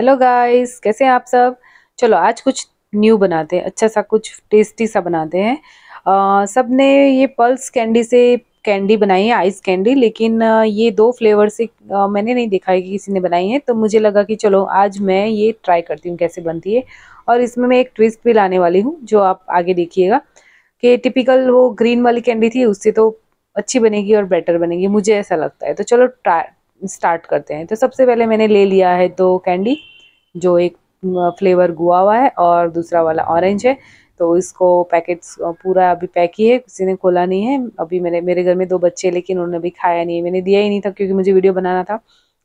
hello guys कैसे हैं आप सब चलो आज कुछ न्यू बनाते हैं अच्छा सा कुछ टेस्टी सा बनाते हैं सब ने ये पल्स कैंडी से कैंडी बनाई है आइस कैंडी लेकिन ये दो फ्लेवर से आ, मैंने नहीं देखा है कि किसी ने बनाई है तो मुझे लगा कि चलो आज मैं ये ट्राई करती हूँ कैसे बनती है और इसमें मैं एक ट्विस्ट भी लाने वाली हूँ जो आप आगे देखिएगा कि टिपिकल वो ग्रीन वाली कैंडी थी उससे तो अच्छी बनेगी और बेटर बनेगी मुझे ऐसा लगता है तो चलो ट्राई स्टार्ट करते हैं तो सबसे पहले मैंने ले लिया है दो कैंडी जो एक फ्लेवर गुआवा है और दूसरा वाला ऑरेंज है तो इसको पैकेट्स पूरा अभी पैक ही है किसी ने खोला नहीं है अभी मैंने मेरे घर में दो बच्चे लेकिन उन्होंने अभी खाया नहीं है मैंने दिया ही नहीं था क्योंकि मुझे वीडियो बनाना था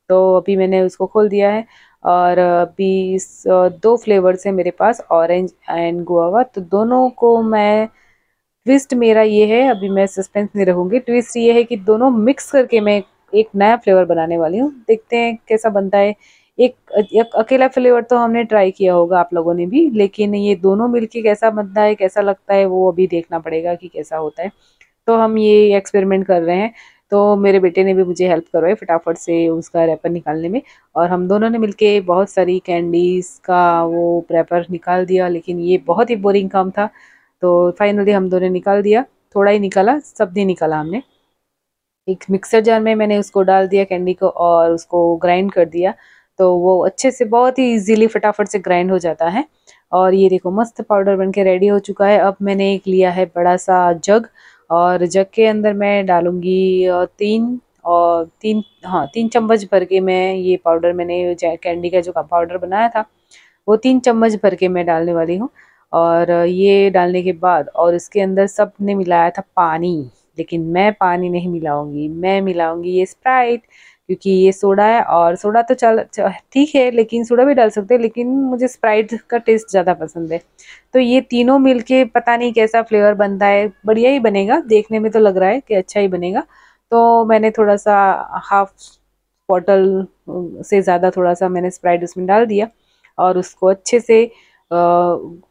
तो अभी मैंने उसको खोल दिया है और अभी दो फ्लेवर्स हैं मेरे पास ऑरेंज एंड गुआवा तो दोनों को मैं ट्विस्ट मेरा ये है अभी मैं सस्पेंस नहीं रहूँगी ट्विस्ट ये है कि दोनों मिक्स करके मैं एक नया फ्लेवर बनाने वाली हूँ देखते हैं कैसा बनता है एक, एक अकेला फ्लेवर तो हमने ट्राई किया होगा आप लोगों ने भी लेकिन ये दोनों मिलके कैसा बनता है कैसा लगता है वो अभी देखना पड़ेगा कि कैसा होता है तो हम ये एक्सपेरिमेंट कर रहे हैं तो मेरे बेटे ने भी मुझे हेल्प करवाई फटाफट से उसका रैपर निकालने में और हम दोनों ने मिलके बहुत सारी कैंडीज़ का वो रैपर निकाल दिया लेकिन ये बहुत ही बोरिंग काम था तो फाइनली हम दोनों ने निकाल दिया थोड़ा ही निकाला सब नहीं निकाला हमने एक मिक्सर जार में मैंने उसको डाल दिया कैंडी को और उसको ग्राइंड कर दिया तो वो अच्छे से बहुत ही इजीली फटाफट से ग्राइंड हो जाता है और ये देखो मस्त पाउडर बन के रेडी हो चुका है अब मैंने एक लिया है बड़ा सा जग और जग के अंदर मैं डालूँगी तीन और तीन हाँ तीन चम्मच भर के मैं ये पाउडर मैंने कैंडी का जो पाउडर बनाया था वो तीन चम्मच भर के मैं डालने वाली हूँ और ये डालने के बाद और इसके अंदर सब ने मिलाया था पानी लेकिन मैं पानी नहीं मिलाऊंगी मैं मिलाऊंगी ये स्प्राइट क्योंकि ये सोडा है और सोडा तो चल ठीक है लेकिन सोडा भी डाल सकते हैं लेकिन मुझे स्प्राइट का टेस्ट ज़्यादा पसंद है तो ये तीनों मिलके पता नहीं कैसा फ्लेवर बनता है बढ़िया ही बनेगा देखने में तो लग रहा है कि अच्छा ही बनेगा तो मैंने थोड़ा सा हाफ बॉटल से ज़्यादा थोड़ा सा मैंने स्प्राइट उसमें डाल दिया और उसको अच्छे से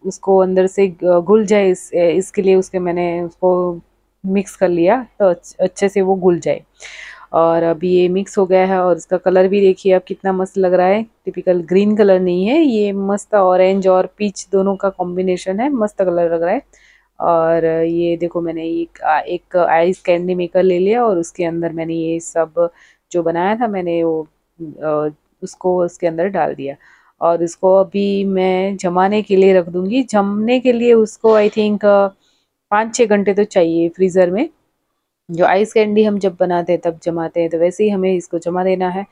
उसको अंदर से घुल जाए इस इसके लिए उसके मैंने उसको मिक्स कर लिया तो अच्छे से वो घुल जाए और अभी ये मिक्स हो गया है और इसका कलर भी देखिए अब कितना मस्त लग रहा है टिपिकल ग्रीन कलर नहीं है ये मस्त ऑरेंज और पीच दोनों का कॉम्बिनेशन है मस्त कलर लग रहा है और ये देखो मैंने एक एक आइस कैंडी मेकर ले लिया और उसके अंदर मैंने ये सब जो बनाया था मैंने वो उसको उसके अंदर डाल दिया और इसको अभी मैं जमाने के लिए रख दूँगी जमने के लिए उसको आई थिंक पाँच छः घंटे तो चाहिए फ्रीज़र में जो आइस कैंडी हम जब बनाते हैं तब जमाते हैं तो वैसे ही हमें इसको जमा देना है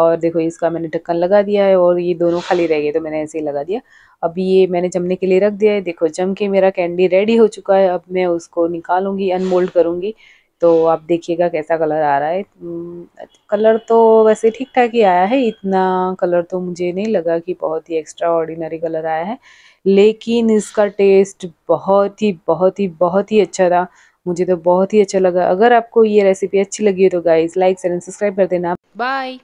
और देखो इसका मैंने ढक्कन लगा दिया है और ये दोनों खाली रह गए तो मैंने ऐसे ही लगा दिया अब ये मैंने जमने के लिए रख दिया है देखो जम के मेरा कैंडी रेडी हो चुका है अब मैं उसको निकालूंगी अनमोल्ड करूंगी तो आप देखिएगा कैसा कलर आ रहा है हम्म, कलर तो वैसे ठीक ठाक ही आया है इतना कलर तो मुझे नहीं लगा कि बहुत ही एक्स्ट्रा ऑर्डिनरी कलर आया है लेकिन इसका टेस्ट बहुत ही बहुत ही बहुत ही अच्छा था मुझे तो बहुत ही अच्छा लगा अगर आपको ये रेसिपी अच्छी लगी है तो guys like share and subscribe कर देना बाय